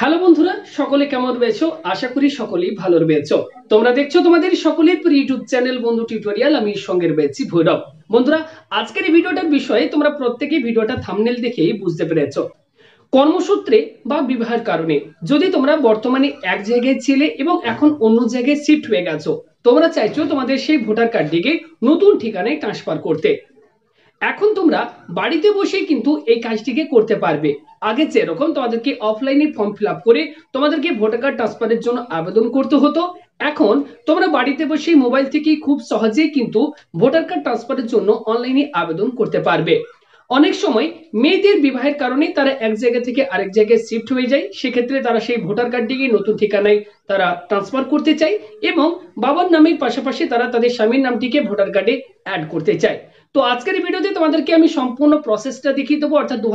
hello বন্ধুরা সকলে কেমন রয়েছো আশা করি সকলেই ভালো রয়েছো তোমরা দেখছো তোমাদের সকলের ইউটিউব চ্যানেল বন্ধু টিউটোরিয়াল আমি সঙ্গে রয়েছি ভৈরব বন্ধুরা আজকের এই ভিডিওটার বিষয়ে তোমরা প্রত্যেকে ভিডিওটা থামনেল দেখেই বুঝতে পেরেছো কর্মসূত্রে বা বিবাহের কারণে যদি তোমরা বর্তমানে এক জায়গায় ছিলে এবং এখন অন্য জায়গায় শিফট হয়ে গেছো তোমরা চাইছো তোমাদের সেই ভোটার কার্ডটিকে নতুন ঠিকানায় ট্রান্সফার করতে এখন তোমরা বাড়িতে বসে কিন্তু এই কাজটিকে করতে পারবে আগে যেরকম তোমাদেরকে অফলাইনে ফর্ম ফিল করে তোমাদেরকে ভোটার কার্ড ট্রান্সফারের জন্য আবেদন করতে হতো এখন তোমরা বাড়িতে বসে মোবাইল থেকেই খুব সহজেই কিন্তু ভোটার কার্ড ট্রান্সফারের জন্য অনলাইনে আবেদন করতে পারবে অনেক সময় মেয়েদের বিবাহের কারণে তারা এক জায়গা থেকে আরেক জায়গায় শিফট হয়ে যায় সেক্ষেত্রে তারা সেই ভোটার কার্ডটিকে নতুন ঠিকানায় তারা ট্রান্সফার করতে চায় এবং বাবার নামের পাশাপাশি তারা তাদের স্বামীর নামটিকে ভোটার কার্ডে অ্যাড করতে চায় তো আজকের ভিডিওতে তোমাদেরকে আমি সম্পূর্ণ প্রসেসটা দেখিয়ে দেবো অর্থাৎ দু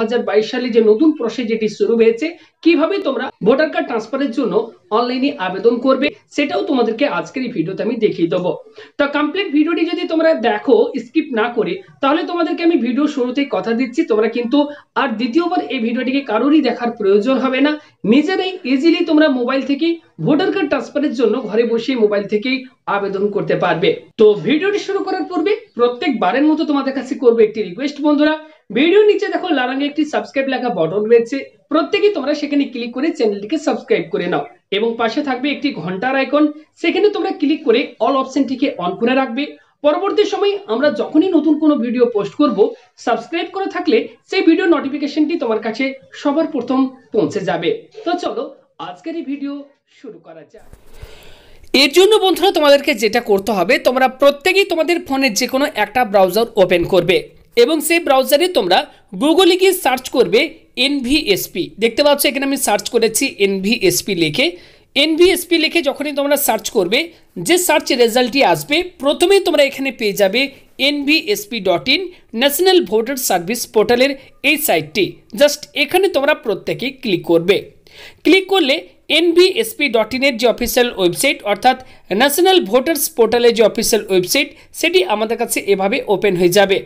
সালে যে নতুন প্রসেস যেটি শুরু হয়েছে কিভাবে তোমরা ভোটার কার্ড ট্রান্সফারের জন্য অনলাইনে আবেদন করবে সেটাও তোমাদেরকে আজকের এই ভিডিওতে আমি দেখিয়ে দেবো তো কমপ্লিট ভিডিওটি যদি তোমরা দেখো স্কিপ না করে তাহলে তোমাদেরকে আমি ভিডিও শুরুতেই কথা দিচ্ছি তোমরা কিন্তু আর দ্বিতীয়বার এই ভিডিওটিকে কারোরই দেখার প্রয়োজন হবে না নিজেরাই ইজিলি তোমরা মোবাইল থেকে ভোটার কার্ড ট্রান্সফারের জন্য ঘরে বসে মোবাইল থেকেই আবেদন করতে পারবে তো ভিডিওটি শুরু করার পূর্বে প্রত্যেক বারের মতো তোমাদের কাছে করবে একটি রিকোয়েস্ট বন্ধুরা ভিডিও নিচে দেখো লারাঙ্গে একটি সাবস্ক্রাইব লেখা বটন রয়েছে প্রত্যেকে তোমরা সেখানে ক্লিক করে চ্যানেলটিকে সাবস্ক্রাইব করে নাও এবং পাশে থাকবে একটি ঘন্টার আইকন সেখানে তোমরা ক্লিক করে অল অপশনটিকে অন করে রাখবে পরবর্তী সময় আমরা যখনই নতুন কোন ভিডিও পোস্ট করব সাবস্ক্রাইব করে থাকলে সেই ভিডিও নোটিফিকেশনটি তোমার কাছে সবার প্রথম পৌঁছে যাবে তো চলো আজকের ভিডিও শুরু করা যাক এর জন্য বন্ধুরা তোমাদেরকে যেটা করতে হবে তোমরা প্রত্যেকেই তোমাদের ফোনের যে কোনো একটা ব্রাউজার ওপেন করবে এবং সেই ব্রাউজারে তোমরা গুগলে গিয়ে সার্চ করবে এনভিএসপি দেখতে পাচ্ছ এখানে আমি সার্চ করেছি এনভিএসপি লিখে এনভিএসপি লিখে যখনই তোমরা সার্চ করবে যে সার্চ রেজাল্টটি আসবে প্রথমেই তোমরা এখানে পেয়ে যাবে NVSP dot in national voter service পোর্টালের এই সাইটটি জাস্ট এখানে তোমরা প্রত্যেকে ক্লিক করবে ক্লিক করলে এনভিএসপি ডট ইনের যে অফিসিয়াল ওয়েবসাইট অর্থাৎ ন্যাশনাল ভোটার্স পোর্টালের যে অফিসিয়াল ওয়েবসাইট সেটি আমাদের কাছে এভাবে ওপেন হয়ে যাবে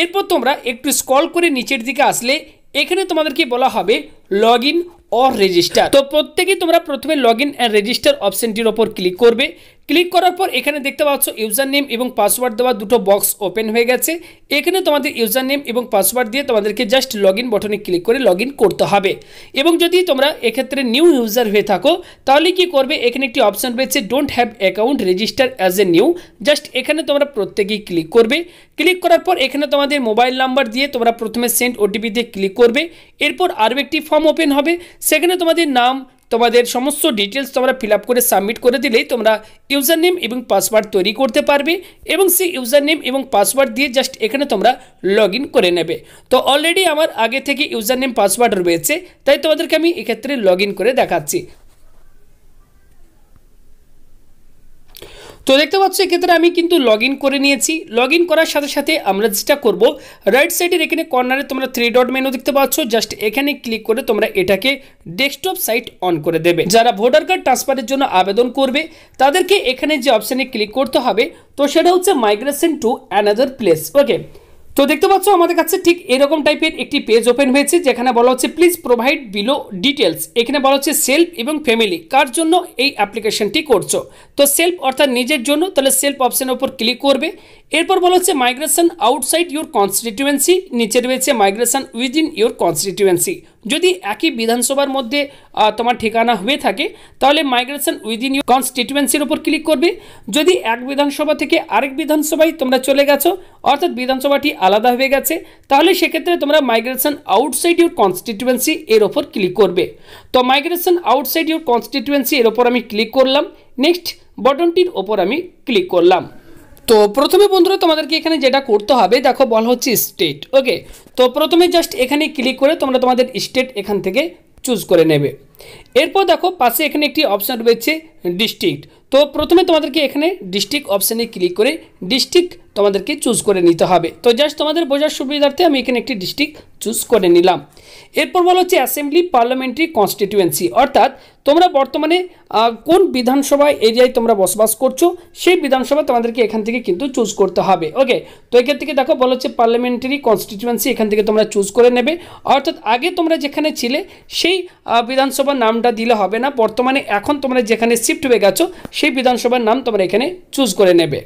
এরপর তোমরা একটু স্কল করে নিচের দিকে আসলে এখানে তোমাদেরকে বলা হবে লগ ইন অর রেজিস্টার তো প্রত্যেকেই তোমরা প্রথমে লগ ইন অ্যান্ড রেজিস্টার অপশানটির ওপর ক্লিক করবে ক্লিক করার পর এখানে দেখতে পাচ্ছেন ইউজারনেম এবং পাসওয়ার্ড দেওয়ার দুটো বক্স ওপেন হয়ে গেছে এখানে তোমাদের ইউজারনেম এবং পাসওয়ার্ড দিয়ে তোমাদেরকে জাস্ট লগইন বাটনে ক্লিক করে লগইন করতে হবে এবং যদি তোমরা এই ক্ষেত্রে নিউ ইউজার হয়ে থাকো তাহলে কি করবে এখানে একটি অপশন রয়েছে don't have account register as a new just এখানে তোমরা প্রত্যেকই ক্লিক করবে ক্লিক করার পর এখানে তোমাদের মোবাইল নাম্বার দিয়ে তোমরা প্রথমে সেন্ড ওটিপি তে ক্লিক করবে এরপর আরেকটি ফর্ম ওপেন হবে সেখানে তোমাদের নাম তোমাদের সমস্ত ডিটেলস তোমরা ফিল করে সাবমিট করে দিলেই তোমরা ইউজার নেম এবং পাসওয়ার্ড তৈরি করতে পারবে এবং সেই ইউজার নেম এবং পাসওয়ার্ড দিয়ে জাস্ট এখানে তোমরা লগ করে নেবে তো অলরেডি আমার আগে থেকে ইউজার নেম পাসওয়ার্ড রয়েছে তাই তোমাদেরকে আমি এক্ষেত্রে লগ করে দেখাচ্ছি তো দেখতে পাচ্ছ এক্ষেত্রে আমি কিন্তু লগ করে নিয়েছি লগ করার সাথে সাথে আমরা যেটা করব রাইট সাইডের এখানে কর্নারে তোমরা থ্রি ডট মেনু দেখতে পাচ্ছ জাস্ট এখানে ক্লিক করে তোমরা এটাকে ডেস্কটপ সাইট অন করে দেবে যারা ভোটার কার্ড ট্রান্সফারের জন্য আবেদন করবে তাদেরকে এখানে যে অপশানে ক্লিক করতে হবে তো সেটা হচ্ছে migration to another place okay তো দেখতে পাচ্ছ আমাদের কাছে ঠিক এরকম টাইপের একটি পেজ ওপেন হয়েছে যেখানে বলা হচ্ছে প্লিজ প্রোভাইড বিলো ডিটেলস এখানে বলা হচ্ছে সেলফ এবং ফ্যামিলি কার জন্য এই অ্যাপ্লিকেশনটি করছো তো সেলফ অর্থাৎ নিজের জন্য তাহলে সেলফ অপশানের উপর ক্লিক করবে এরপর বলা হচ্ছে মাইগ্রেশন আউটসাইড ইউর কনস্টিটিউয়েন্সি নিচে রয়েছে মাইগ্রেশন উইদিন ইউর কনস্টিটিউয়েন্সি যদি একই বিধানসভার মধ্যে তোমার ঠিকানা হয়ে থাকে তাহলে মাইগ্রেশন উইদিন ইউর কনস্টিটিউয়েন্সির উপর ক্লিক করবে যদি এক বিধানসভা থেকে আরেক বিধানসভায় তোমরা চলে গেছো অর্থাৎ বিধানসভাটি আলাদা হয়ে গেছে তাহলে সেক্ষেত্রে তোমরা মাইগ্রেশন আউটসাইড ইউর কনস্টিটিউয়েন্সি এর ওপর ক্লিক করবে তো মাইগ্রেশন আউটসাইড ইউর কনস্টিটিউয়েন্সি এর ওপর আমি ক্লিক করলাম নেক্সট বটনটির ওপর আমি ক্লিক করলাম তো প্রথমে বন্ধুরা তোমাদেরকে এখানে যেটা করতে হবে দেখো বলা হচ্ছে স্টেট ওকে তো প্রথমে জাস্ট এখানে ক্লিক করে তোমরা তোমাদের স্টেট এখান থেকে চুজ করে নেবে এরপর দেখো পাশে এখানে একটি অপশান রয়েছে ডিস্ট্রিক্ট তো প্রথমে তোমাদেরকে এখানে ডিস্ট্রিক্ট অপশানে ক্লিক করে ডিস্ট্রিক্ট তোমাদেরকে চুজ করে নিতে হবে তো জাস্ট তোমাদের বোঝার সুবিধার্থে আমি এখানে একটি ডিস্ট্রিক্ট চুজ করে নিলাম এরপর বলা হচ্ছে অ্যাসেম্বলি পার্লামেন্টারি কনস্টিটিউয়েন্সি অর্থাৎ তোমরা বর্তমানে কোন বিধানসভা এরিয়ায় তোমরা বসবাস করছো সেই বিধানসভা তোমাদেরকে এখান থেকে কিন্তু চুজ করতে হবে ওকে তো এখান থেকে দেখো বলা হচ্ছে পার্লামেন্টারি কনস্টিটিউয়েন্সি এখান থেকে তোমরা চুজ করে নেবে অর্থাৎ আগে তোমরা যেখানে ছিলে সেই বিধানসভা বিধানসভার নামটা দিলে হবে না বর্তমানে এখন তোমরা যেখানে শিফট হয়ে গেছো সেই বিধানসভার নাম তোমরা এখানে চুজ করে নেবে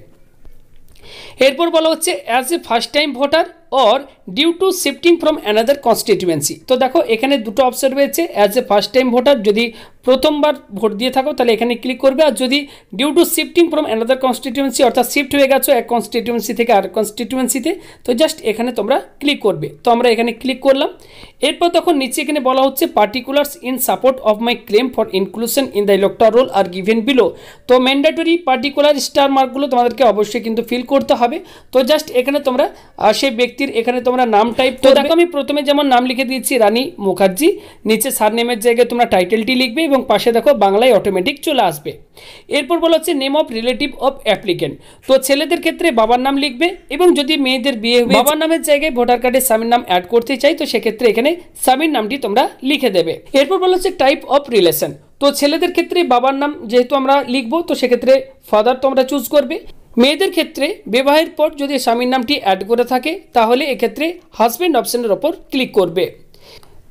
এরপর বলা হচ্ছে as a first time voter or due to shifting from another constituency তো দেখো এখানে দুটো অপশন রয়েছে as a first time voter যদি প্রথমবার ভোট দিয়ে থাকো তাহলে এখানে ক্লিক করবে আর যদি due to shifting from another constituency অর্থাৎ শিফট হয়ে গেছো এক কনস্টিটিউয়েন্সি থেকে আর কনস্টিটিউয়েন্সিতে তো জাস্ট এখানে তোমরা ক্লিক করবে তো আমরা এখানে ক্লিক করলাম এরপর তখন নিচে এখানে বলা হচ্ছে particulars in support of my claim for inclusion in the elector roll আর গিভেন বিলো তো ম্যান্ডেটরি পার্টিকুলার স্টার মার্কগুলো তোমাদেরকে অবশ্যই কিন্তু ফিল করতে হবে তো জাস্ট এখানে তোমরা সেই ব্যক্তি ব্যক্তির এখানে তোমরা নাম টাইপ তো দেখো আমি প্রথমে যেমন নাম লিখে দিয়েছি রানী মুখার্জি নিচে সারনেমের জায়গায় তোমরা টাইটেলটি লিখবে এবং পাশে দেখো বাংলায় অটোমেটিক চলে আসবে এরপর বলা হচ্ছে name of relative of applicant তো ছেলেদের ক্ষেত্রে বাবার নাম লিখবে এবং যদি মেয়েদের বিয়ে হবে বাবার নামের জায়গায় ভোটার কার্ডে স্বামীর নাম অ্যাড করতে চাই তো সেক্ষেত্রে এখানে স্বামীর নামটি তোমরা লিখে দেবে এরপর বলা হচ্ছে টাইপ অফ রিলেশন তো ছেলেদের ক্ষেত্রে বাবার নাম যেহেতু আমরা লিখবো তো সেক্ষেত্রে ফাদার তোমরা চুজ করবে মেয়েদের ক্ষেত্রে বিবাহের পর যদি স্বামীর নামটি অ্যাড করে থাকে তাহলে এক্ষেত্রে হাজব্যান্ড অপশানের ওপর ক্লিক করবে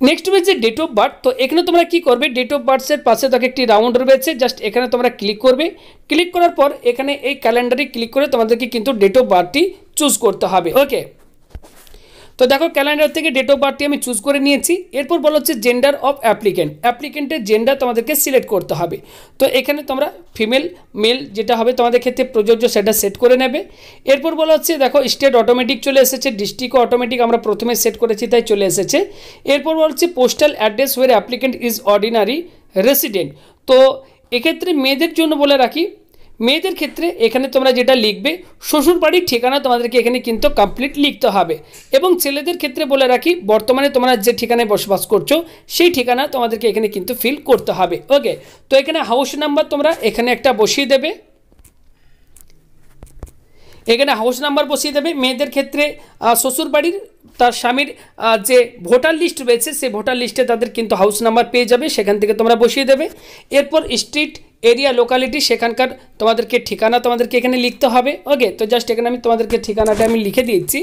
নেক্সট রয়েছে ডেট অফ বার্থ তো এখানে তোমরা কি করবে ডেট অফ বার্থের পাশে দেখো একটি রাউন্ড রয়েছে জাস্ট এখানে তোমরা ক্লিক করবে ক্লিক করার পর এখানে এই ক্যালেন্ডারে ক্লিক করে তোমাদেরকে কিন্তু ডেট অফ বার্থটি চুজ করতে হবে ওকে তো দেখো ক্যালেন্ডার থেকে ডেট অফ বার্থটি আমি চুজ করে নিয়েছি এরপর বলা হচ্ছে জেন্ডার অফ অ্যাপ্লিকেন্ট অ্যাপ্লিকেন্টের জেন্ডার তোমাদেরকে সিলেক্ট করতে হবে তো এখানে তোমরা ফিমেল মেল যেটা হবে তোমাদের ক্ষেত্রে প্রযোজ্য সেটা সেট করে নেবে এরপর বলা হচ্ছে দেখো স্টেট অটোমেটিক চলে এসেছে ডিস্ট্রিক্টও অটোমেটিক আমরা প্রথমে সেট করেছি তাই চলে এসেছে এরপর বলা হচ্ছে postal address where applicant is ordinary resident তো এক্ষেত্রে মেয়েদের জন্য বলে রাখি মেয়েদের ক্ষেত্রে এখানে তোমরা যেটা লিখবে শ্বশুরবাড়ির ঠিকানা তোমাদেরকে এখানে কিন্তু কমপ্লিট লিখতে হবে এবং ছেলেদের ক্ষেত্রে বলে রাখি বর্তমানে তোমরা যে ঠিকানায় বসবাস করছো সেই ঠিকানা তোমাদেরকে এখানে কিন্তু ফিল করতে হবে ওকে তো এখানে হাউস নাম্বার তোমরা এখানে একটা বসিয়ে দেবে এখানে হাউস নাম্বার বসিয়ে দেবে মেয়েদের ক্ষেত্রে শ্বশুরবাড়ির তার স্বামীর যে ভোটার লিস্ট রয়েছে সেই ভোটার লিস্টে তাদের কিন্তু হাউস নাম্বার পেয়ে যাবে সেখান থেকে তোমরা বসিয়ে দেবে এরপর স্ট্রিট এরিয়া লোকালিটি সেখানকার তোমাদেরকে ঠিকানা তোমাদেরকে এখানে লিখতে হবে ওকে তো জাস্ট এখানে আমি তোমাদেরকে ঠিকানাটা আমি লিখে দিচ্ছি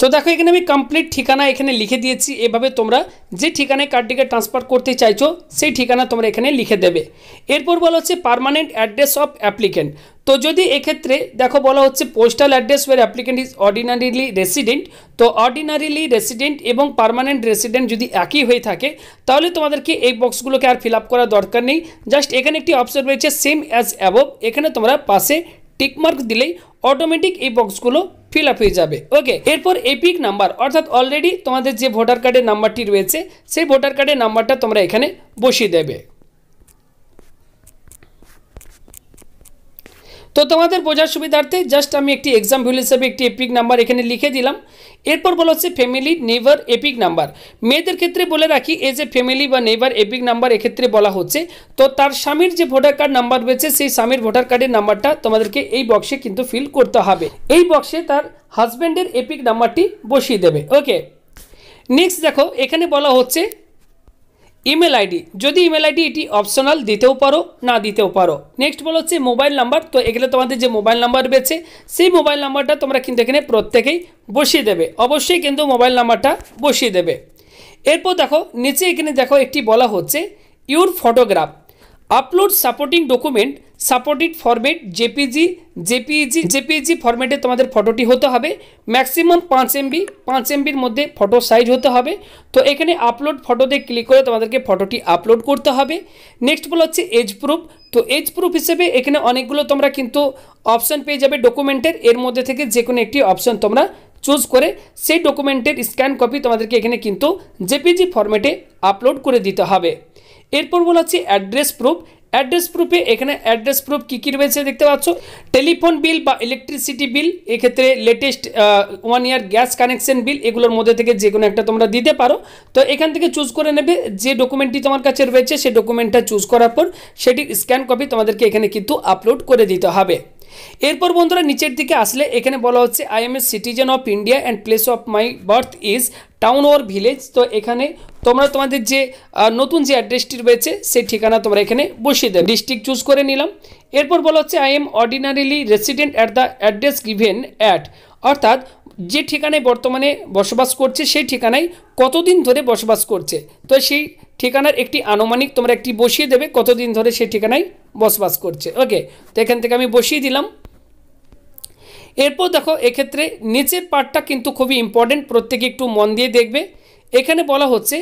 তো দেখো এখানে আমি কমপ্লিট ঠিকানা এখানে লিখে দিয়েছি এভাবে তোমরা যে ঠিকানায় কার্ডটিকে ট্রান্সফার করতে চাইছো সেই ঠিকানা তোমরা এখানে লিখে দেবে এরপর বলা হচ্ছে পারমানেন্ট অ্যাড্রেস অফ অ্যাপ্লিকেন্ট তো যদি এক্ষেত্রে দেখো বলা হচ্ছে postal address where applicant is ordinarily resident তো অর্ডিনারিলি রেসিডেন্ট এবং পারমানেন্ট রেসিডেন্ট যদি একই হয়ে থাকে তাহলে তোমাদেরকে এই বক্সগুলোকে আর ফিল আপ করার দরকার নেই জাস্ট এখানে একটি অপশন রয়েছে সেম অ্যাজ অ্যাবভ এখানে তোমরা পাশে টিকমার্ক দিলেই অটোমেটিক এই বক্সগুলো ফিল আপ হয়ে যাবে ওকে এরপর এপিক নাম্বার অর্থাৎ অলরেডি তোমাদের যে ভোটার কার্ডের নাম্বারটি রয়েছে সেই ভোটার কার্ডের নাম্বারটা তোমরা এখানে বসিয়ে দেবে তো তোমাদের বোঝার সুবিধার্থে জাস্ট আমি একটি এক্সাম ভ্যালু হিসাবে একটি এপিক নাম্বার এখানে লিখে দিলাম এরপর বলা হচ্ছে ফ্যামিলি নেভার এপিক নাম্বার মেয়েদের ক্ষেত্রে বলে রাখি এই যে ফ্যামিলি বা নেভার এপিক নাম্বার এক্ষেত্রে বলা হচ্ছে তো তার স্বামীর যে ভোটার কার্ড নাম্বার রয়েছে সেই স্বামীর ভোটার কার্ডের নাম্বারটা তোমাদেরকে এই বক্সে কিন্তু ফিল করতে হবে এই বক্সে তার হাজব্যান্ডের এপিক নাম্বারটি বসিয়ে দেবে ওকে নেক্সট দেখো এখানে বলা হচ্ছে ইমেল আইডি যদি ইমেল আইডি এটি অপশনাল দিতেও পারো না দিতেও পারো নেক্সট বলো হচ্ছে মোবাইল নাম্বার তো এগুলো তোমাদের যে মোবাইল নাম্বার রয়েছে সেই মোবাইল নাম্বারটা তোমরা কিন্তু এখানে প্রত্যেকেই বসিয়ে দেবে অবশ্যই কিন্তু মোবাইল নাম্বারটা বসিয়ে দেবে এরপর দেখো নিচে এখানে দেখো একটি বলা হচ্ছে your photograph upload supporting document supported format JPG JPG JPG ফরম্যাটে তোমাদের ফটোটি হতে হবে ম্যাক্সিমাম পাঁচ এমবি পাঁচ এমবির মধ্যে ফটো সাইজ হতে হবে তো এখানে আপলোড ফটোতে ক্লিক করে তোমাদেরকে ফটোটি আপলোড করতে হবে নেক্সট বলা হচ্ছে এজ প্রুফ তো এজ প্রুফ হিসেবে এখানে অনেকগুলো তোমরা কিন্তু অপশান পেয়ে যাবে ডকুমেন্টের এর মধ্যে থেকে যে কোনো একটি অপশান তোমরা চুজ করে সেই ডকুমেন্টের স্ক্যান কপি তোমাদেরকে এখানে কিন্তু জেপিজি ফরম্যাটে আপলোড করে দিতে হবে এরপর বলা হচ্ছে অ্যাড্রেস প্রুফ অ্যাড্রেস প্রুফে এখানে অ্যাড্রেস প্রুফ কী কী রয়েছে দেখতে পাচ্ছ টেলিফোন বিল বা ইলেকট্রিসিটি বিল এক্ষেত্রে latest one year gas connection bill এগুলোর মধ্যে থেকে যে কোনো একটা তোমরা দিতে পারো তো এখান থেকে চুজ করে নেবে যে ডকুমেন্টটি তোমার কাছে রয়েছে সেই ডকুমেন্টটা চুজ করার পর সেটির স্ক্যান কপি তোমাদেরকে এখানে কিন্তু আপলোড করে দিতে হবে এরপর বন্ধুরা নিচের দিকে আসলে এখানে বলা হচ্ছে I am a citizen of India and place of my birth is town or village তো এখানে তোমরা তোমাদের যে নতুন যে অ্যাড্রেসটি রয়েছে সেই ঠিকানা তোমরা এখানে বসিয়ে দেবে ডিস্ট্রিক্ট চুজ করে নিলাম এরপর বলা হচ্ছে I am ordinarily resident at the address given at অর্থাৎ যে ঠিকানায় বর্তমানে বসবাস করছে সেই ঠিকানায় কতদিন ধরে বসবাস করছে তো সেই ঠিকানার একটি আনুমানিক তোমরা একটি বসিয়ে দেবে কতদিন ধরে সেই ঠিকানায় বসবাস করছে ওকে তো এখান থেকে আমি বসিয়ে দিলাম এরপর দেখো এক্ষেত্রে নিচের পার্টটা কিন্তু খুবই ইম্পর্টেন্ট প্রত্যেকে একটু মন দিয়ে দেখবে এখানে বলা হচ্ছে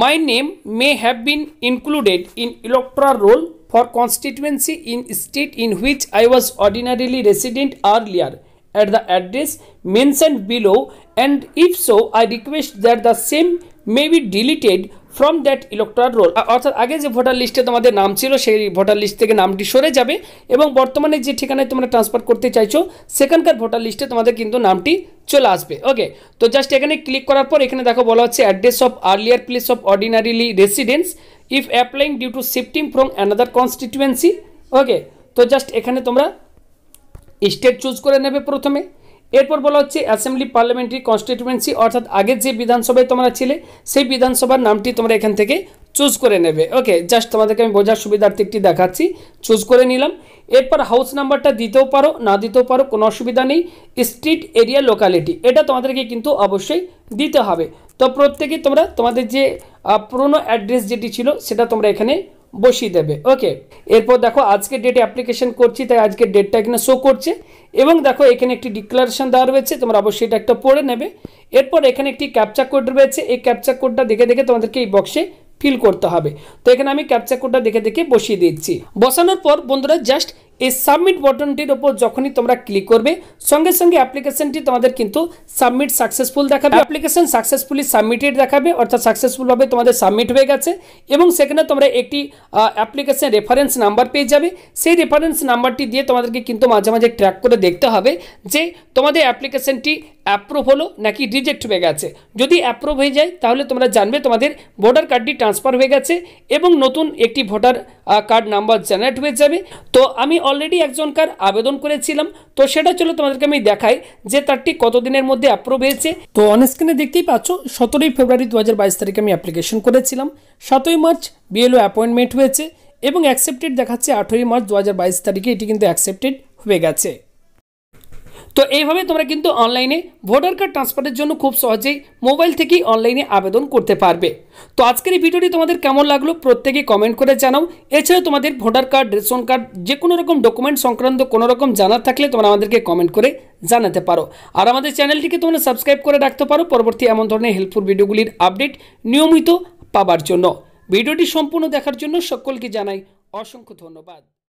my name may have been included in electoral roll for constituency in state in which I was ordinarily resident earlier at the address mention below and if so I request that the same may be deleted from that electoral roll অর্থাৎ আগে যে voter লিস্টে তোমাদের নাম ছিল সেই voter list থেকে নামটি সরে যাবে এবং বর্তমানে যে ঠিকানায় তোমরা ট্রান্সফার করতে চাইছো সেখানকার ভোটার লিস্টে তোমাদের কিন্তু নামটি চলে আসবে ওকে তো জাস্ট এখানে ক্লিক করার পর এখানে দেখো বলা হচ্ছে address of earlier place of ordinarily residence if applying due to shifting from another constituency okay তো জাস্ট এখানে তোমরা স্টেট চুজ করে নেবে প্রথমে এরপর বলা হচ্ছে অ্যাসেম্বলি পার্লামেন্টারি কনস্টিটুয়েন্সি অর্থাৎ আগের যে বিধানসভায় তোমরা ছিলে সেই বিধানসভার নামটি তোমরা এখান থেকে চুজ করে নেবে ওকে জাস্ট তোমাদেরকে আমি বোঝার সুবিধার্থে একটি দেখাচ্ছি চুজ করে নিলাম এরপর হাউস নাম্বারটা দিতেও পারো না দিতেও পারো কোনো অসুবিধা নেই স্ট্রিট এরিয়া লোকালিটি এটা তোমাদেরকে কিন্তু অবশ্যই দিতে হবে তো প্রত্যেকে তোমরা তোমাদের যে পুরনো অ্যাড্রেস যেটি ছিল সেটা তোমরা এখানে বসিয়ে দেবে ওকে এরপর দেখো আজকের ডেটে অ্যাপ্লিকেশন করছি তাই আজকের ডেটটা এখানে শো করছে এবং দেখো এখানে একটি ডিক্লারেশন দেওয়া রয়েছে তোমরা অবশ্যই এটা একটা পড়ে নেবে এরপর এখানে একটি ক্যাপচা কোড রয়েছে এই ক্যাপচা কোডটা দেখে দেখে তোমাদেরকে এই বক্সে ফিল করতে হবে তো এখানে আমি ক্যাপচা কোডটা দেখে দেখে বসিয়ে দিচ্ছি বসানোর পর বন্ধুরা জাস্ট এই সাবমিট বটনটির ওপর যখনই তোমরা ক্লিক করবে সঙ্গে সঙ্গে অ্যাপ্লিকেশনটি তোমাদের কিন্তু সাবমিট সাকসেসফুল দেখাবে অ্যাপ্লিকেশন সাকসেসফুলি সাবমিটেড দেখাবে অর্থাৎ সাকসেসফুলভাবে তোমাদের সাবমিট হয়ে গেছে এবং সেখানে তোমরা একটি অ্যাপ্লিকেশন রেফারেন্স নাম্বার পেয়ে যাবে সেই রেফারেন্স নাম্বারটি দিয়ে তোমাদেরকে কিন্তু মাঝে মাঝে ট্র্যাক করে দেখতে হবে যে তোমাদের অ্যাপ্লিকেশনটি অ্যাপ্রুভ হলো নাকি রিজেক্ট হয়ে গেছে যদি অ্যাপ্রুভ হয়ে যায় তাহলে তোমরা জানবে তোমাদের ভোটার কার্ডটি ট্রান্সফার হয়ে গেছে এবং নতুন একটি ভোটার কার্ড নাম্বার জেনারেট হয়ে যাবে তো আমি অলরেডি একজনকার আবেদন করেছিলাম তো সেটা চলো তোমাদেরকে আমি দেখাই যে তারটি কতদিনের মধ্যে অ্যাপ্রুভ হয়েছে তো স্ক্রিনে দেখতেই পাচ্ছ সতেরোই ফেব্রুয়ারি দু তারিখে আমি অ্যাপ্লিকেশন করেছিলাম সাতই মার্চ বিএলও অ্যাপয়েন্টমেন্ট হয়েছে এবং অ্যাকসেপ্টেড দেখাচ্ছে আঠেরোই মার্চ দু তারিখে এটি কিন্তু অ্যাকসেপ্টেড হয়ে গেছে তো এইভাবে তোমরা কিন্তু অনলাইনে ভোটার কার্ড ট্রান্সফারের জন্য খুব সহজেই মোবাইল থেকেই অনলাইনে আবেদন করতে পারবে তো আজকের এই ভিডিওটি তোমাদের কেমন লাগলো প্রত্যেকে কমেন্ট করে জানাও এছাড়াও তোমাদের ভোটার কার্ড রেশন কার্ড যে কোনো রকম ডকুমেন্ট সংক্রান্ত কোনো রকম জানার থাকলে তোমরা আমাদেরকে কমেন্ট করে জানাতে পারো আর আমাদের চ্যানেলটিকে তোমরা সাবস্ক্রাইব করে রাখতে পারো পরবর্তী এমন ধরনের হেল্পফুল ভিডিওগুলির আপডেট নিয়মিত পাবার জন্য ভিডিওটি সম্পূর্ণ দেখার জন্য সকলকে জানাই অসংখ্য ধন্যবাদ